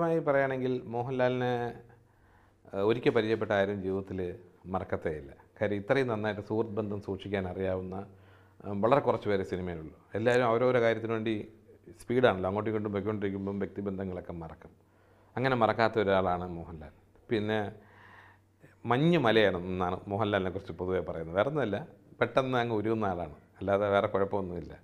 മായി പറയുകയാണെങ്കിൽ മോഹൻലാലിനെ ഒരിക്കൽ പരിചയപ്പെട്ട ആരും ജീവിതത്തിൽ മറക്കത്തേയില്ല കാര്യം ഇത്രയും നന്നായിട്ട് സുഹൃത്ത് ബന്ധം സൂക്ഷിക്കാൻ അറിയാവുന്ന വളരെ കുറച്ച് പേരെ സിനിമയിലുള്ളൂ എല്ലാവരും അവരോരോ കാര്യത്തിന് വേണ്ടി സ്പീഡാണല്ലോ അങ്ങോട്ടും ഇങ്ങോട്ടും പോയിക്കൊണ്ടിരിക്കുമ്പം വ്യക്തിബന്ധങ്ങളൊക്കെ മറക്കും അങ്ങനെ മറക്കാത്ത ഒരാളാണ് മോഹൻലാൽ പിന്നെ മഞ്ഞ് എന്നാണ് മോഹൻലാലിനെ കുറിച്ച് പൊതുവേ പറയുന്നത് വേറെ ഒന്നുമല്ല പെട്ടെന്ന് അങ്ങ് ഉരുകുന്ന ആളാണ് അല്ലാതെ വേറെ കുഴപ്പമൊന്നുമില്ല